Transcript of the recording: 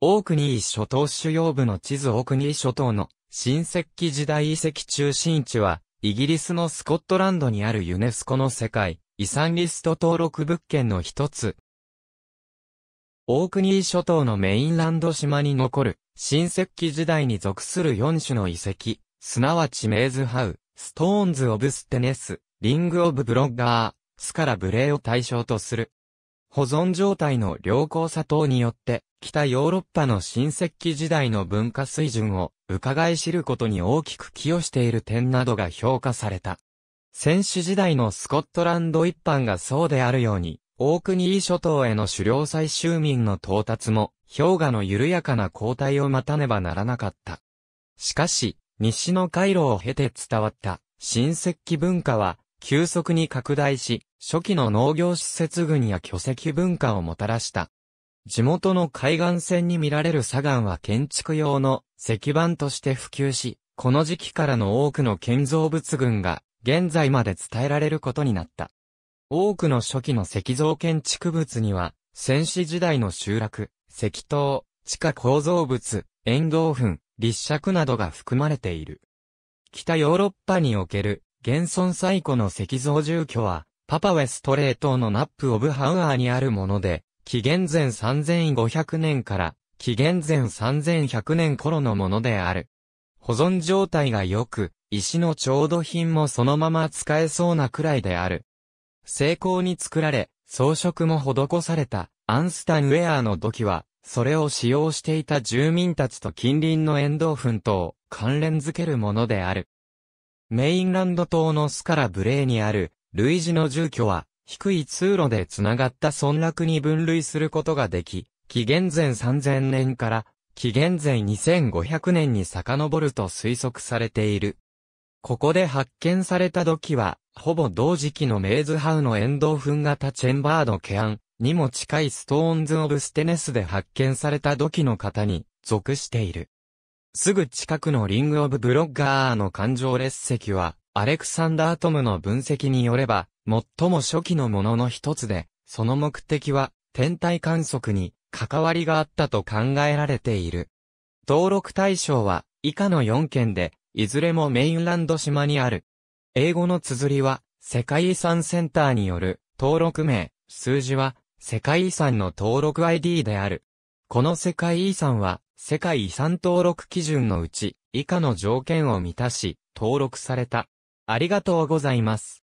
オークニー諸島主要部の地図オークニー諸島の新石器時代遺跡中心地は、イギリスのスコットランドにあるユネスコの世界遺産リスト登録物件の一つ。オークニー諸島のメインランド島に残る新石器時代に属する4種の遺跡、すなわちメイズハウ、ストーンズ・オブ・ステネス、リング・オブ・ブロッガー、スカラ・ブレーを対象とする。保存状態の良好さ等によって、北ヨーロッパの新石器時代の文化水準を伺い知ることに大きく寄与している点などが評価された。先史時代のスコットランド一般がそうであるように、オークニー諸島への狩猟採集民の到達も、氷河の緩やかな後退を待たねばならなかった。しかし、西の回路を経て伝わった新石器文化は、急速に拡大し、初期の農業施設群や巨石文化をもたらした。地元の海岸線に見られる砂岩は建築用の石板として普及し、この時期からの多くの建造物群が現在まで伝えられることになった。多くの初期の石造建築物には、戦死時代の集落、石塔、地下構造物、沿道墳、立石などが含まれている。北ヨーロッパにおける現存最古の石像住居は、パパウェストレートのナップ・オブ・ハウアーにあるもので、紀元前3500年から紀元前3100年頃のものである。保存状態が良く、石の調度品もそのまま使えそうなくらいである。精巧に作られ、装飾も施されたアンスタンウェアの土器は、それを使用していた住民たちと近隣の沿道墳とを関連づけるものである。メインランド島のスカラブレーにある、類似の住居は、低い通路で繋がった村落に分類することができ、紀元前3000年から紀元前2500年に遡ると推測されている。ここで発見された土器は、ほぼ同時期のメイズハウの遠藤墳型チェンバードケアンにも近いストーンズ・オブ・ステネスで発見された土器の型に属している。すぐ近くのリング・オブ・ブロッガーの環状列石は、アレクサンダー・トムの分析によれば、最も初期のものの一つで、その目的は、天体観測に関わりがあったと考えられている。登録対象は、以下の4県で、いずれもメインランド島にある。英語の綴りは、世界遺産センターによる登録名、数字は、世界遺産の登録 ID である。この世界遺産は、世界遺産登録基準のうち、以下の条件を満たし、登録された。ありがとうございます。